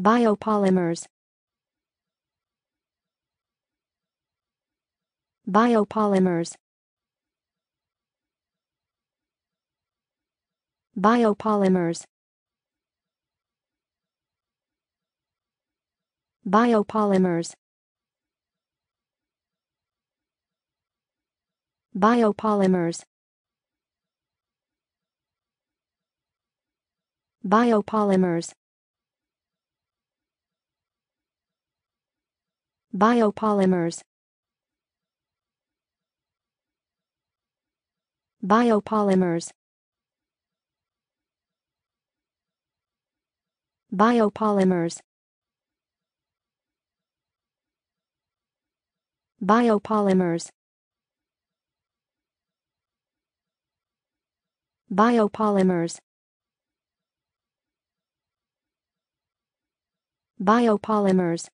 Biopolymers Biopolymers Biopolymers Biopolymers Biopolymers Biopolymers Biopolymers Biopolymers Biopolymers Biopolymers Biopolymers Biopolymers